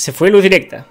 Se fue luz directa.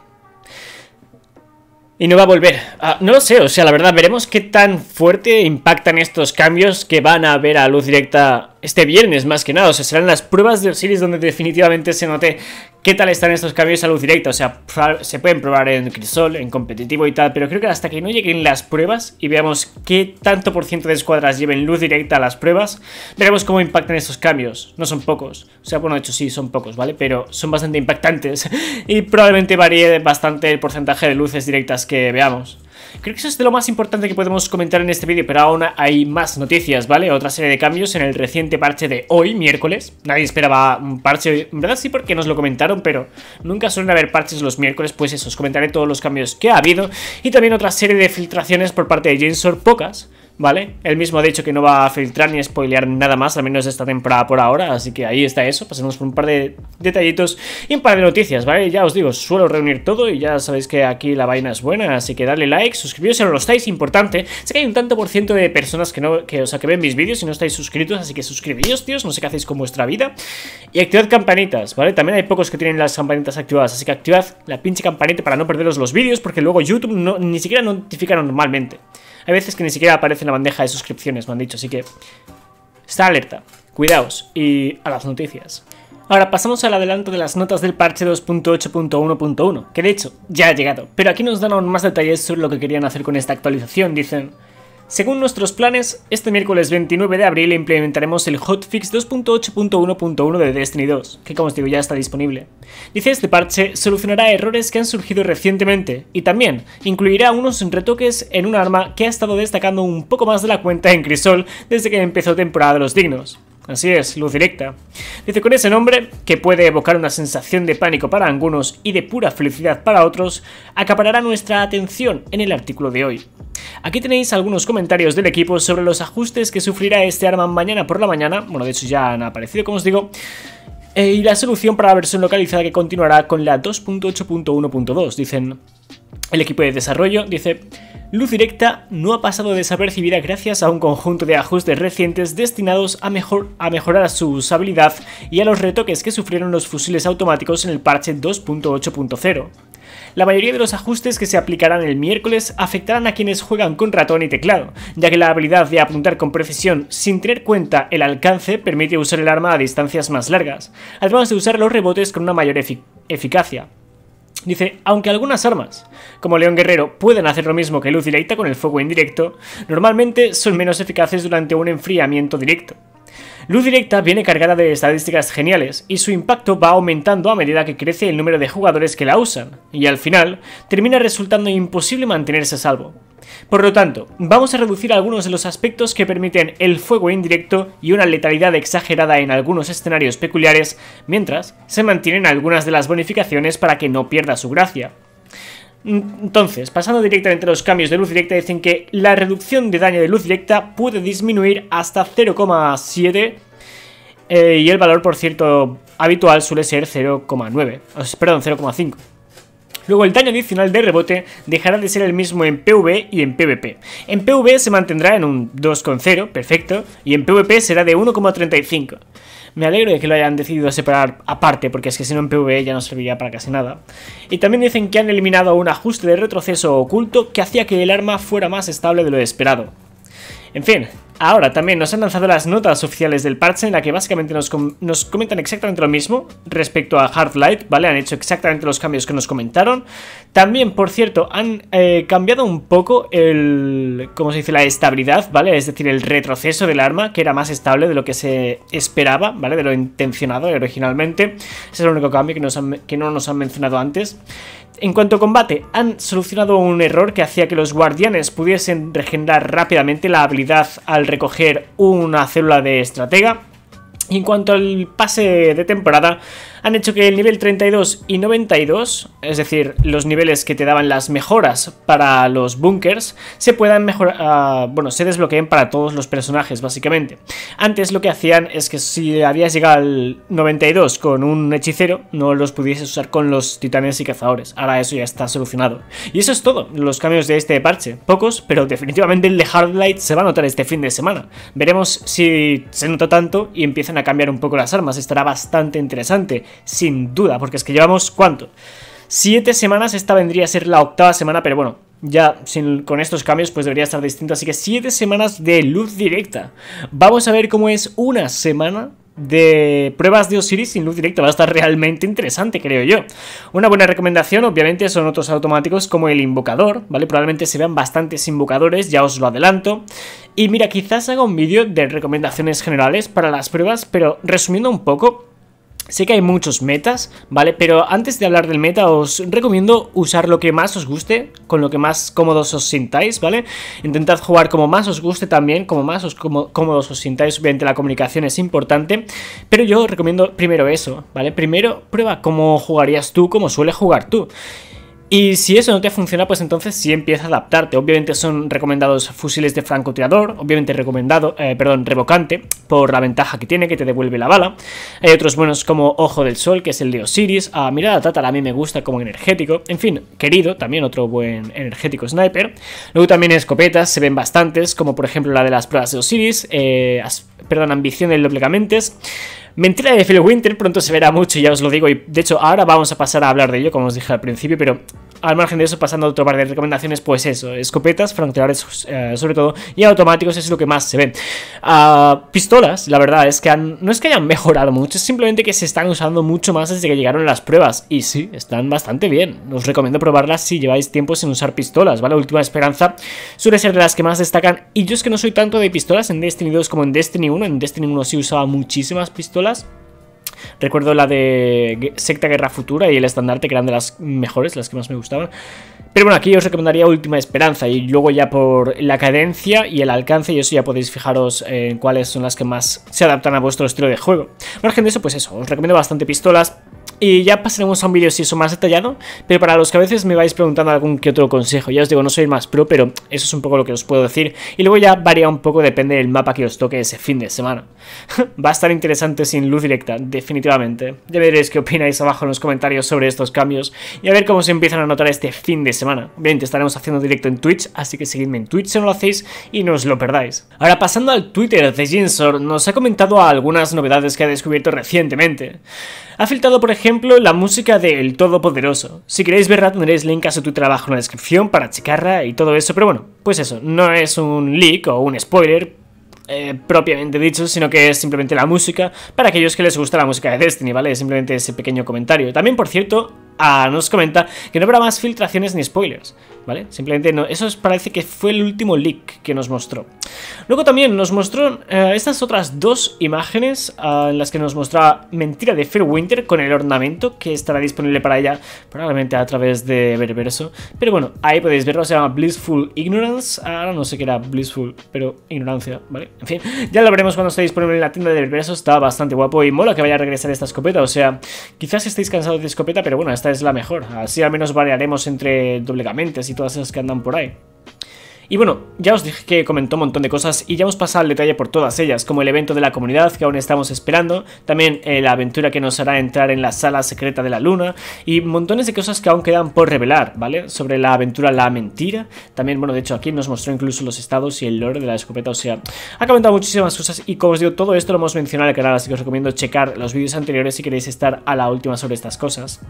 Y no va a volver. Ah, no lo sé, o sea, la verdad, veremos qué tan fuerte impactan estos cambios que van a ver a luz directa este viernes más que nada, o sea, serán las pruebas de series donde definitivamente se note qué tal están estos cambios a luz directa, o sea, se pueden probar en crisol, en competitivo y tal, pero creo que hasta que no lleguen las pruebas y veamos qué tanto por ciento de escuadras lleven luz directa a las pruebas, veremos cómo impactan estos cambios, no son pocos, o sea, bueno, de hecho sí, son pocos, ¿vale? Pero son bastante impactantes y probablemente varíe bastante el porcentaje de luces directas que veamos. Creo que eso es de lo más importante que podemos comentar en este vídeo, pero aún hay más noticias, ¿vale? Otra serie de cambios en el reciente parche de hoy, miércoles. Nadie esperaba un parche hoy, en verdad sí porque nos lo comentaron, pero nunca suelen haber parches los miércoles, pues eso, os comentaré todos los cambios que ha habido y también otra serie de filtraciones por parte de Jensor. pocas, ¿vale? Él mismo ha dicho que no va a filtrar ni a spoilear nada más, al menos esta temporada por ahora, así que ahí está eso. Pasemos por un par de detallitos y un par de noticias, ¿vale? Ya os digo, suelo reunir todo y ya sabéis que aquí la vaina es buena, así que dadle like, suscribiros si no lo estáis, importante. Sé que hay un tanto por ciento de personas que no, que, o sea, que ven mis vídeos y no estáis suscritos, así que suscribíos, tíos, no sé qué hacéis con vuestra vida. Y activad campanitas, ¿vale? También hay pocos que tienen las campanitas activadas, así que activad la pinche campanita para no perderos los vídeos, porque luego YouTube ni siquiera notifica normalmente. Hay veces que ni siquiera aparece en la bandeja de suscripciones, me han dicho, así que... Está alerta, cuidaos y a las noticias. Ahora pasamos al adelanto de las notas del parche 2.8.1.1, que de hecho ya ha llegado, pero aquí nos dan aún más detalles sobre lo que querían hacer con esta actualización. Dicen, según nuestros planes, este miércoles 29 de abril implementaremos el hotfix 2.8.1.1 de Destiny 2, que como os digo ya está disponible. Dice este parche solucionará errores que han surgido recientemente y también incluirá unos retoques en un arma que ha estado destacando un poco más de la cuenta en Crisol desde que empezó temporada de los dignos. Así es, luz directa. Dice con ese nombre, que puede evocar una sensación de pánico para algunos y de pura felicidad para otros, acaparará nuestra atención en el artículo de hoy. Aquí tenéis algunos comentarios del equipo sobre los ajustes que sufrirá este arma mañana por la mañana, bueno de hecho ya han aparecido como os digo, eh, y la solución para la versión localizada que continuará con la 2.8.1.2, dicen el equipo de desarrollo, dice... Luz Directa no ha pasado desapercibida gracias a un conjunto de ajustes recientes destinados a, a mejorar su usabilidad y a los retoques que sufrieron los fusiles automáticos en el parche 2.8.0. La mayoría de los ajustes que se aplicarán el miércoles afectarán a quienes juegan con ratón y teclado, ya que la habilidad de apuntar con precisión sin tener cuenta el alcance permite usar el arma a distancias más largas, además de usar los rebotes con una mayor eficacia. Dice, aunque algunas armas, como León Guerrero, pueden hacer lo mismo que Luz Directa con el fuego indirecto, normalmente son menos eficaces durante un enfriamiento directo. Luz Directa viene cargada de estadísticas geniales y su impacto va aumentando a medida que crece el número de jugadores que la usan, y al final termina resultando imposible mantenerse salvo. Por lo tanto, vamos a reducir algunos de los aspectos que permiten el fuego indirecto y una letalidad exagerada en algunos escenarios peculiares, mientras se mantienen algunas de las bonificaciones para que no pierda su gracia. Mm, entonces, pasando directamente a los cambios de luz directa, dicen que la reducción de daño de luz directa puede disminuir hasta 0,7 eh, y el valor, por cierto, habitual suele ser 0,9, perdón, 0,5. Luego el daño adicional de rebote dejará de ser el mismo en Pv y en PvP. En Pv se mantendrá en un 2,0, perfecto, y en PvP será de 1,35. Me alegro de que lo hayan decidido separar aparte, porque es que si no en PvE ya no serviría para casi nada. Y también dicen que han eliminado un ajuste de retroceso oculto que hacía que el arma fuera más estable de lo esperado. En fin, ahora también nos han lanzado las notas oficiales del parche en la que básicamente nos, comentan exactamente lo mismo respecto a Hard ¿vale? Han hecho exactamente los cambios que nos comentaron. También, por cierto, han eh, cambiado un poco el, ¿cómo se dice? La estabilidad, ¿vale? Es decir, el retroceso del arma, que era más estable de lo que se esperaba, ¿vale? De lo intencionado originalmente. Ese es el único cambio que no nos han mencionado antes. En cuanto a combate, han solucionado un error que hacía que los guardianes pudiesen regenerar rápidamente la habilidad al recoger una célula de estratega. Y en cuanto al pase de temporada, han hecho que el nivel 32 y 92, es decir, los niveles que te daban las mejoras para los bunkers, se puedan mejorar, ah, bueno, se desbloqueen para todos los personajes, básicamente. Antes lo que hacían es que si habías llegado al 92 con un hechicero, no los pudieses usar con los titanes y cazadores. Ahora eso ya está solucionado. Y eso es todo, los cambios de este parche. Pocos, pero definitivamente el de Hardlight se va a notar este fin de semana. Veremos si se nota tanto y empiezan a cambiar un poco las armas. Estará bastante interesante sin duda, porque es que llevamos, ¿cuánto? Siete semanas, esta vendría a ser la octava semana, pero bueno, ya con estos cambios pues debería estar distinto, así que siete semanas de luz directa. Vamos a ver cómo es una semana de pruebas de Osiris sin luz directa. Va a estar realmente interesante, creo yo. Una buena recomendación, obviamente, son otros automáticos como el invocador, ¿vale? Probablemente se vean bastantes invocadores, ya os lo adelanto. Y mira, quizás haga un vídeo de recomendaciones generales para las pruebas, pero resumiendo un poco, Sé que hay muchos metas, ¿vale? Pero antes de hablar del meta os recomiendo usar lo que más os guste, con lo que más cómodos os sintáis, ¿vale? Intentad jugar como más os guste también, como más os cómodos os sintáis, obviamente la comunicación es importante, pero yo os recomiendo primero eso, ¿vale? Primero prueba cómo jugarías tú, cómo suele jugar tú. Y si eso no te funciona, pues entonces sí empieza a adaptarte. Obviamente son recomendados fusiles de francotirador, obviamente recomendado, eh, perdón, revocante, por la ventaja que tiene, que te devuelve la bala. Hay otros buenos como Ojo del Sol, que es el de Osiris, ah, a Mirada Tatar a mí me gusta como energético, en fin, querido, también otro buen energético sniper. Luego también escopetas, se ven bastantes, como por ejemplo la de las pruebas de Osiris, eh, perdón, Ambición del Doblegamentes, Mentira de Winter, pronto se verá mucho, ya os lo digo, y de hecho ahora vamos a pasar a hablar de ello, como os dije al principio, pero al margen de eso, pasando a otro par de recomendaciones, pues eso, escopetas, francotiradores eh, sobre todo, y automáticos es lo que más se ve. Ah, pistolas, la verdad, es que no es que hayan mejorado mucho, es simplemente que se están usando mucho más desde que llegaron las pruebas, y sí, están bastante bien. Os recomiendo probarlas si lleváis tiempo sin usar pistolas, ¿vale? Última Esperanza suele ser de las que más destacan, y yo es que no soy tanto de pistolas en Destiny 2 como en Destiny 1, en Destiny 1 sí usaba muchísimas pistolas, Recuerdo la de Secta Guerra Futura y el estandarte, que eran de las mejores, las que más me gustaban. Pero bueno, aquí os recomendaría Última Esperanza y luego ya por la cadencia y el alcance, y eso ya podéis fijaros en cuáles son las que más se adaptan a vuestro estilo de juego. Margen de eso, pues eso, os recomiendo bastante pistolas, y ya pasaremos a un vídeo si eso más detallado, pero para los que a veces me vais preguntando algún que otro consejo, ya os digo, no soy más pro, pero eso es un poco lo que os puedo decir. Y luego ya varía un poco, depende del mapa que os toque ese fin de semana. Va a estar interesante sin luz directa, definitivamente. Ya veréis qué opináis abajo en los comentarios sobre estos cambios y a ver cómo se empiezan a notar este fin de semana. Bien, te estaremos haciendo directo en Twitch, así que seguidme en Twitch si no lo hacéis y no os lo perdáis. Ahora pasando al Twitter de Jinsor, nos ha comentado algunas novedades que ha descubierto recientemente. Ha filtrado, por ejemplo, ejemplo, la música de El Todopoderoso. Si queréis verla, tendréis link a su tu trabajo en la descripción para checarla y todo eso, pero bueno, pues eso, no es un leak o un spoiler, eh, propiamente dicho, sino que es simplemente la música para aquellos que les gusta la música de Destiny, ¿vale? Simplemente ese pequeño comentario. También, por cierto, nos comenta que no habrá más filtraciones ni spoilers. ¿vale? Simplemente no, eso parece que fue el último leak que nos mostró. Luego también nos mostró eh, estas otras dos imágenes ah, en las que nos mostraba Mentira de Fairwinter con el ornamento que estará disponible para ella probablemente a través de Ververso. Pero bueno, ahí podéis verlo, se llama Blissful Ignorance. Ahora no sé qué era Blissful, pero ignorancia, ¿vale? En fin, ya lo veremos cuando esté disponible en la tienda de Ververso. Está bastante guapo y mola que vaya a regresar esta escopeta. O sea, quizás estéis cansados de escopeta, pero bueno, esta es la mejor. Así al menos variaremos entre doblegamentos y todas esas que andan por ahí. Y bueno, ya os dije que comentó un montón de cosas y ya hemos pasado al detalle por todas ellas, como el evento de la comunidad que aún estamos esperando, también eh, la aventura que nos hará entrar en la sala secreta de la luna y montones de cosas que aún quedan por revelar, ¿vale? Sobre la aventura La Mentira, también, bueno, de hecho aquí nos mostró incluso los estados y el lore de la escopeta, o sea, ha comentado muchísimas cosas y como os digo, todo esto lo hemos mencionado en el canal, así que os recomiendo checar los vídeos anteriores si queréis estar a la última sobre estas cosas.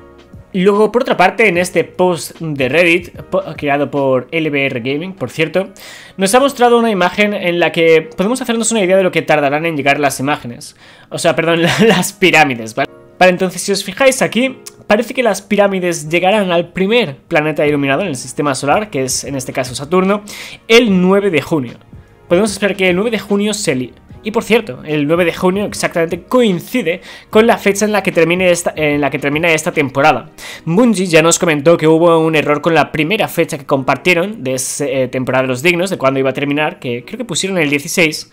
Y Luego, por otra parte, en este post de Reddit, creado por LBR Gaming, por cierto, nos ha mostrado una imagen en la que podemos hacernos una idea de lo que tardarán en llegar las imágenes. O sea, perdón, las pirámides, ¿vale? Para entonces, si os fijáis aquí, parece que las pirámides llegarán al primer planeta iluminado en el sistema solar, que es en este caso Saturno, el 9 de junio. Podemos esperar que el 9 de junio se, y por cierto, el 9 de junio exactamente coincide con la fecha en la que, termina esta temporada. Bungie ya nos comentó que hubo un error con la primera fecha que compartieron de esa eh, temporada de los dignos, de cuándo iba a terminar, que creo que pusieron el 16,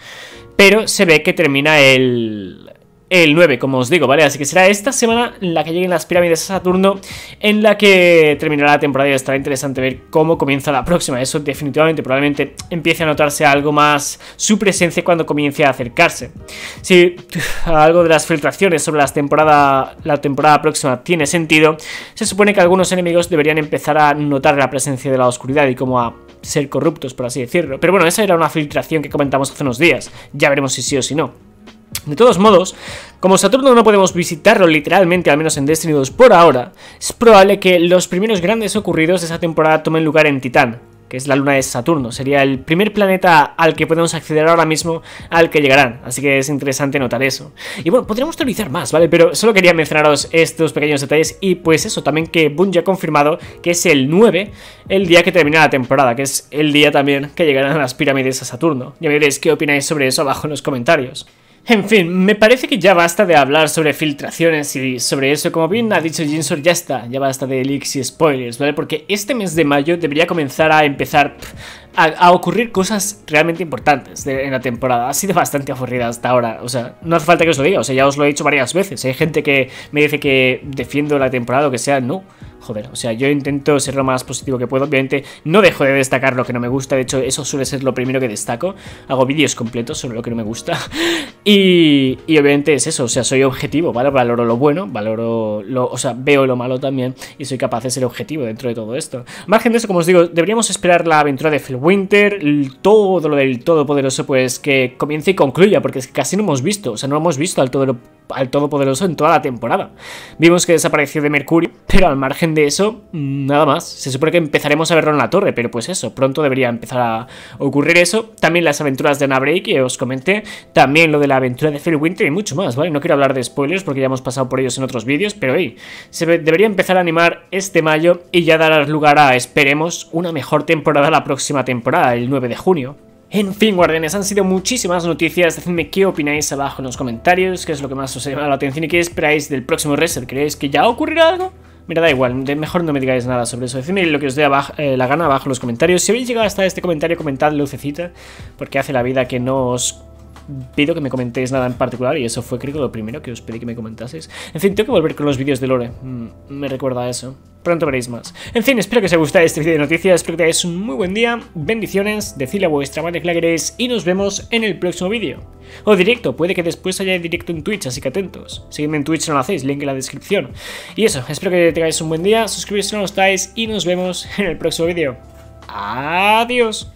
pero se ve que termina el, el 9, como os digo, ¿vale? Así que será esta semana la que lleguen las pirámides a Saturno, en la que terminará la temporada y estará interesante ver cómo comienza la próxima. Eso definitivamente, probablemente empiece a notarse algo más su presencia cuando comience a acercarse. Si algo de las filtraciones sobre las temporada, la temporada próxima tiene sentido, se supone que algunos enemigos deberían empezar a notar la presencia de la oscuridad y como a ser corruptos, por así decirlo. Pero bueno, esa era una filtración que comentamos hace unos días. Ya veremos si sí o si no. De todos modos, como Saturno no podemos visitarlo literalmente, al menos en Destiny 2 por ahora, es probable que los primeros grandes ocurridos de esa temporada tomen lugar en Titán, que es la luna de Saturno. Sería el primer planeta al que podemos acceder ahora mismo al que llegarán. Así que es interesante notar eso. Y bueno, podríamos teorizar más, ¿vale? Pero solo quería mencionaros estos pequeños detalles. Y pues eso, también que Boon ya ha confirmado que es el 9 el día que termina la temporada, que es el día también que llegarán las pirámides a Saturno. Ya veréis qué opináis sobre eso abajo en los comentarios. En fin, me parece que ya basta de hablar sobre filtraciones y sobre eso. Como bien ha dicho Jinsor, ya está, ya basta de leaks y spoilers, ¿vale? Porque este mes de mayo debería comenzar a empezar a, ocurrir cosas realmente importantes en la temporada. Ha sido bastante aburrida hasta ahora, o sea, no hace falta que os lo diga, o sea, ya os lo he dicho varias veces. Hay gente que me dice que defiendo la temporada o que sea, no joder, o sea, yo intento ser lo más positivo que puedo. Obviamente no dejo de destacar lo que no me gusta, de hecho eso suele ser lo primero que destaco. Hago vídeos completos sobre lo que no me gusta. Y, y obviamente es eso, o sea, soy objetivo, ¿vale? Valoro lo bueno, valoro lo, o sea, veo lo malo también y soy capaz de ser objetivo dentro de todo esto. Margen de eso, como os digo, deberíamos esperar la aventura de Phil Winter, todo lo del Todopoderoso, pues que comience y concluya, porque es que casi no hemos visto, o sea, no hemos visto al todo lo al Todopoderoso en toda la temporada. Vimos que desapareció de Mercurio, pero al margen de eso, nada más. Se supone que empezaremos a verlo en la torre, pero pues eso, pronto debería empezar a ocurrir eso. También las aventuras de Ana Break, que os comenté, también lo de la aventura de Winter y mucho más, ¿vale? No quiero hablar de spoilers porque ya hemos pasado por ellos en otros vídeos, pero hey, se debería empezar a animar este mayo y ya dará lugar a, esperemos, una mejor temporada la próxima temporada, el 9 de junio. En fin, guardianes, han sido muchísimas noticias. Decidme qué opináis abajo en los comentarios, qué es lo que más os ha llamado la atención y qué esperáis del próximo reset. ¿Creéis que ya ocurrirá algo? Mira, da igual, mejor no me digáis nada sobre eso. Decidme lo que os dé eh, la gana abajo en los comentarios. Si habéis llegado hasta este comentario, comentad lucecita, porque hace la vida que no os pido que me comentéis nada en particular y eso fue creo que lo primero que os pedí que me comentaseis. En fin, tengo que volver con los vídeos de Lore. Mm, me recuerda a eso. Pronto veréis más. En fin, espero que os haya gustado este vídeo de noticias. Espero que tengáis un muy buen día. Bendiciones. Decidle a vuestra madre que y nos vemos en el próximo vídeo. O directo, puede que después haya directo en Twitch, así que atentos. Seguidme en Twitch si no lo hacéis, link en la descripción. Y eso, espero que tengáis un buen día. Suscribiros si no lo estáis y nos vemos en el próximo vídeo. Adiós.